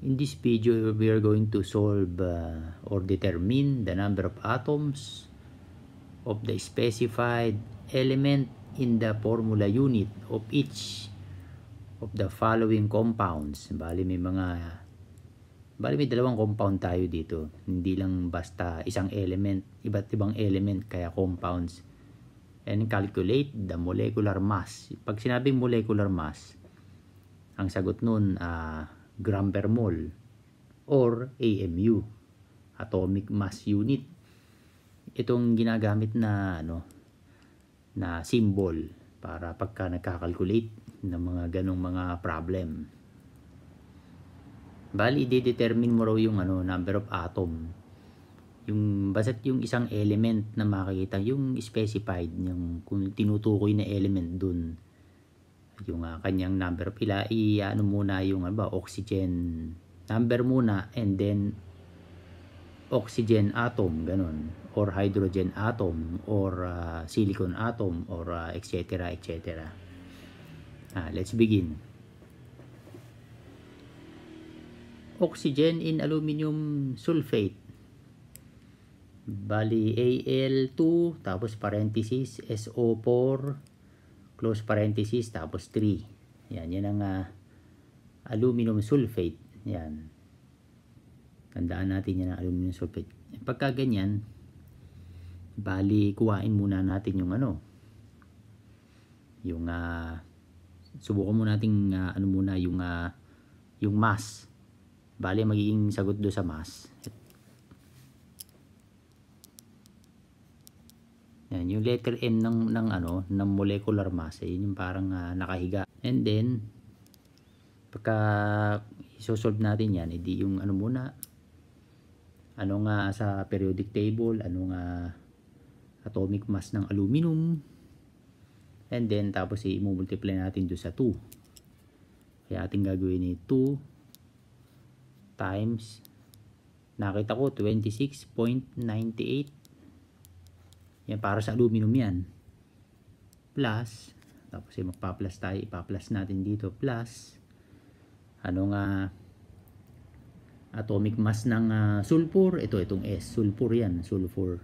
In this video, we are going to solve uh, or determine the number of atoms of the specified element in the formula unit of each of the following compounds. Bali may mga bali may dalawang compound tayo dito. Hindi lang basta isang element, iba't ibang element kaya compounds. And calculate the molecular mass. Pag sinabing molecular mass, ang sagot nun ah uh, Grambermol or AMU, Atomic Mass Unit. Itong ginagamit na ano na symbol para pagka nagkakalculate ng mga ganong mga problem. Bali, i-determine mo raw yung ano, number of atom. Yung, basta't yung isang element na makikita, yung specified, yung kung tinutukoy na element dun yung uh, kanyang number pila i-ano muna yung ano ba oxygen number muna and then oxygen atom ganun or hydrogen atom or uh, silicon atom or uh, etc etc ah, let's begin oxygen in aluminum sulfate bali Al2 tapos parenthesis SO4 close parenthesis tapos 3 yan yan ang uh, aluminum sulfate yan tandaan natin yan ang aluminum sulfate pagka ganyan bali kuhain muna natin yung ano yung uh, subukan muna nating uh, ano muna yung uh, yung mass bali magiging sagot do sa mass Yan, yung letter M ng, ng, ano, ng molecular mass, eh, yun yung parang uh, nakahiga. And then, pagka isosolve natin yan, edi yung ano muna, ano nga sa periodic table, ano nga atomic mass ng aluminum, and then tapos i-multiply natin doon sa 2. Kaya ating gagawin ni 2 times, nakita ko 26.98 yan, para sa aluminum yan. Plus, tapos ay magpa-plus tayo, ipa-plus natin dito. Plus, ano nga, atomic mass ng uh, sulfur? Ito, itong S. Sulfur yan. Sulfur.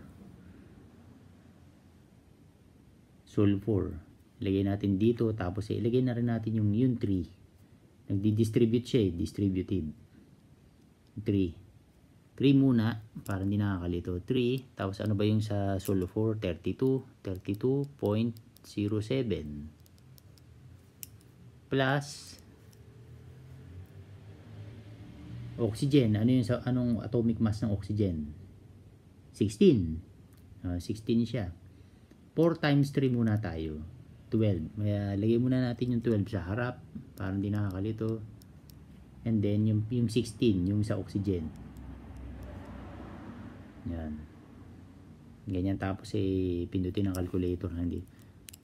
Sulfur. Ilagay natin dito. Tapos ilagay na rin natin yung, yung 3. Nagdi-distribute siya eh. Distributive. 3. 3 muna para hindi nakakalito 3 tapos ano ba yung sa sulfur 32 32.07 plus oxygen ano yung sa anong atomic mass ng oxygen 16 uh, 16 siya 4 times 3 muna tayo 12 Kaya, lagay muna natin yung 12 sa harap para hindi nakakalito and then yung, yung 16 yung sa oxygen yan. Ganyan tapos eh, pindutin ang calculator hindi.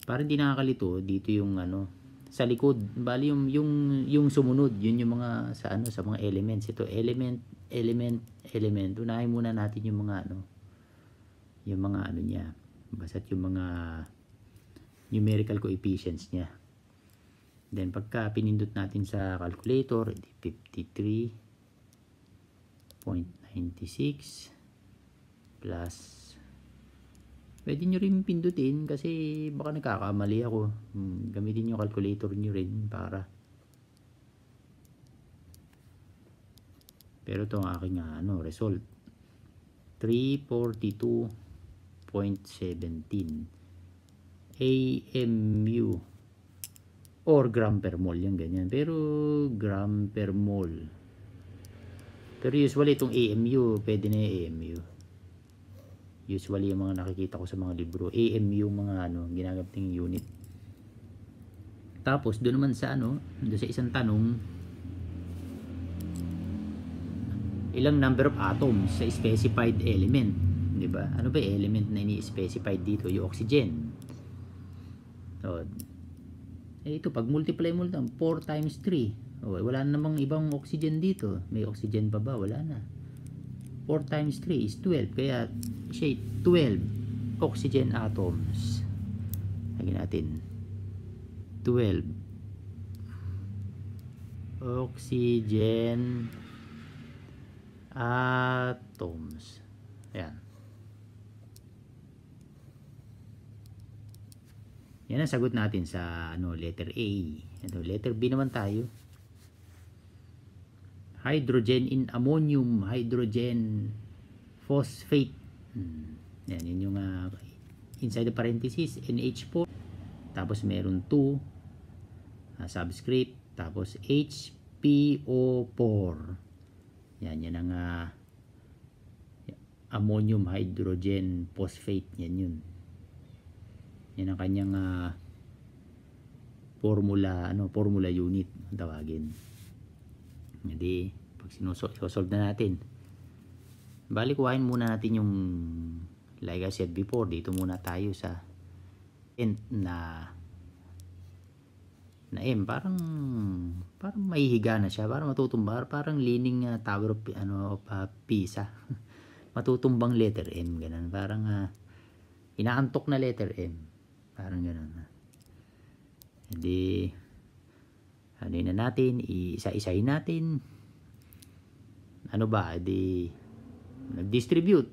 Para hindi nakakalito, dito yung ano, sa likod, bali yung, yung, yung sumunod, yun yung mga sa ano, sa mga elements. Ito, element, element, element. Unahin muna natin yung mga ano, yung mga ano niya. Basta't yung mga numerical coefficients niya. Then pagka pinindot natin sa calculator, 53.96 plus pwede nyo rin pindutin kasi baka nagkakamali ako hmm, gamitin yung calculator nyo rin para pero ito ang aking ano, result 342.17 AMU or gram per mole. yung ganyan pero gram per mole. pero usually itong AMU pwede na yung AMU usually yung mga nakikita ko sa mga libro AMU mga ano ginagamit unit tapos doon naman sa ano doon sa isang tanong ilang number of atoms sa specified element di ba ano ba element na ini-specified dito yung oxygen so, eh ito pag multiply mo lang 4 times 3 oh, wala namang ibang oxygen dito may oxygen pa ba wala na 4 times 3 is 12. Kaya siya 12 oxygen atoms. Lagyan natin. 12 oxygen atoms. Ayan. Yan ang sagot natin sa ano, letter A. ano, letter B naman tayo hydrogen in ammonium hydrogen phosphate hmm. yan yun yung uh, inside the parenthesis NH4 tapos meron 2 uh, ah, subscript tapos HPO4 yan yan ang uh, ammonium hydrogen phosphate yan yun yan ang kanyang uh, formula ano formula unit tawagin hindi, pag sinusol, solve na natin. Bali, kuhain muna natin yung like I said before, dito muna tayo sa end na na M. Parang parang mahihiga na siya. Parang matutumba. Parang leaning uh, tower of, ano, of uh, Pisa. matutumbang letter M. Ganun. Parang uh, inaantok na letter M. Parang ganun. Hindi... Uh ano na natin, iisa-isahin natin. Ano ba, di nag-distribute.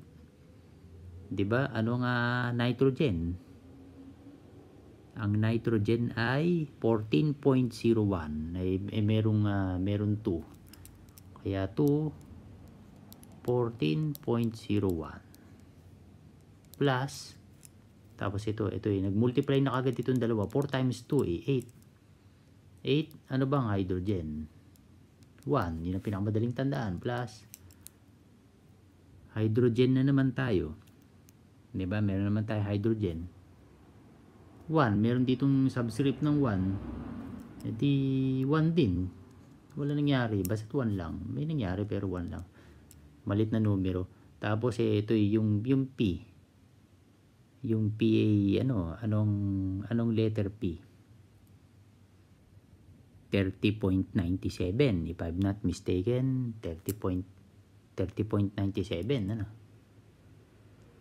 'Di ba? Ano nga nitrogen? Ang nitrogen ay 14.01. Ay, ay eh, merong uh, meron 2. Kaya 2 14.01 plus tapos ito, ito eh, nag-multiply na kagad itong dalawa. 4 times 2 eh, 8. 8, ano bang hydrogen? 1, yun ang pinakamadaling tandaan. Plus, hydrogen na naman tayo. ba diba? Meron naman tayo hydrogen. 1, meron ditong subscript ng 1. Edi 1 din. Wala nangyari. Basta 1 lang. May nangyari pero 1 lang. Malit na numero. Tapos eh, ito eh, yung, yung P. Yung P ay ano, anong, anong letter P? 30.97 if I'm not mistaken 30.97 ano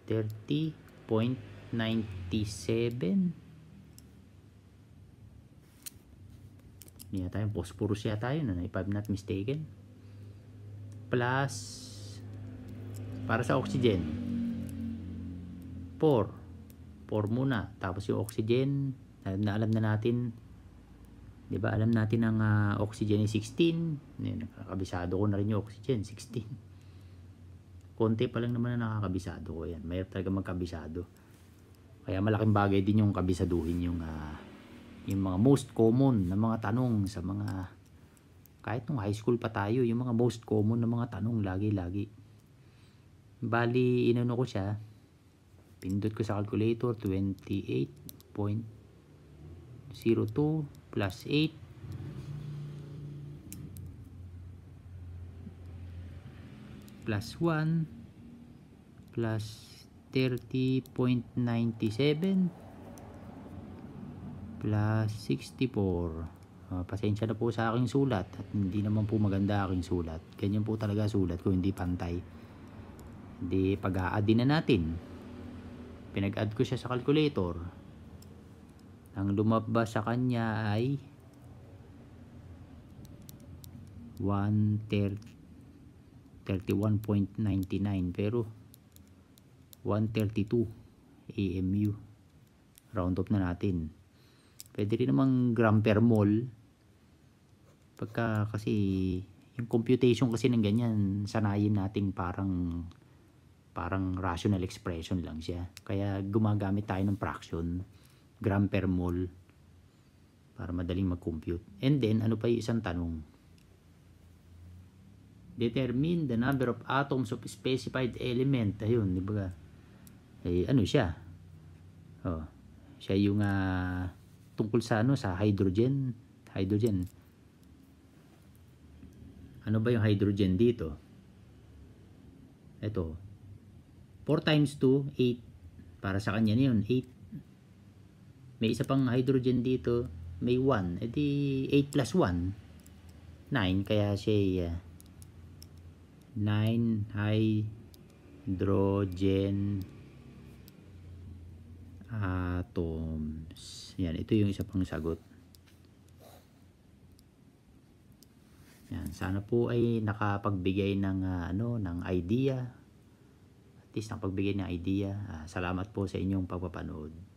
30.97 niya yata yung phosphorus yata yun ano, if I'm not mistaken plus para sa oxygen 4 4 muna tapos yung oxygen na alam na natin 'Di ba? Alam natin ang uh, oxygen ay 16. Ngayon, nakakabisado ko na rin yung oxygen, 16. Konti pa lang naman na nakakabisado ko. 'yan. mayroon talaga magkabisado. Kaya malaking bagay din yung kabisaduhin yung uh, yung mga most common na mga tanong sa mga kahit nung high school pa tayo, yung mga most common na mga tanong lagi-lagi. Bali, inano ko siya, pindot ko sa calculator, 28. 02 plus 8 plus 1 plus 30.97 plus 64 Uh, ah, pasensya na po sa aking sulat at hindi naman po maganda aking sulat. Ganyan po talaga sulat ko hindi pantay. Hindi pag-a-add na natin. Pinag-add ko siya sa calculator. Ang lumabas sa kanya ay 131.99 pero 132 AMU round up na natin pwede rin namang gram per mole pagka kasi yung computation kasi ng ganyan sanayin natin parang parang rational expression lang siya. Kaya gumagamit tayo ng fraction gram per mole para madaling mag-compute. And then, ano pa yung isang tanong? Determine the number of atoms of specified element. Ayun, di ba? Eh, ano siya? Oh, siya yung uh, tungkol sa ano, sa hydrogen. Hydrogen. Ano ba yung hydrogen dito? Ito. 4 times 2, 8. Para sa kanya na yun, 8 may isa pang hydrogen dito. May 1. E 8 plus 1. 9. Kaya siya uh, 9 hydrogen atoms. Yan. Ito yung isa pang sagot. Yan, sana po ay nakapagbigay ng uh, ano ng idea. At least nakapagbigay ng idea. Uh, salamat po sa inyong pagpapanood.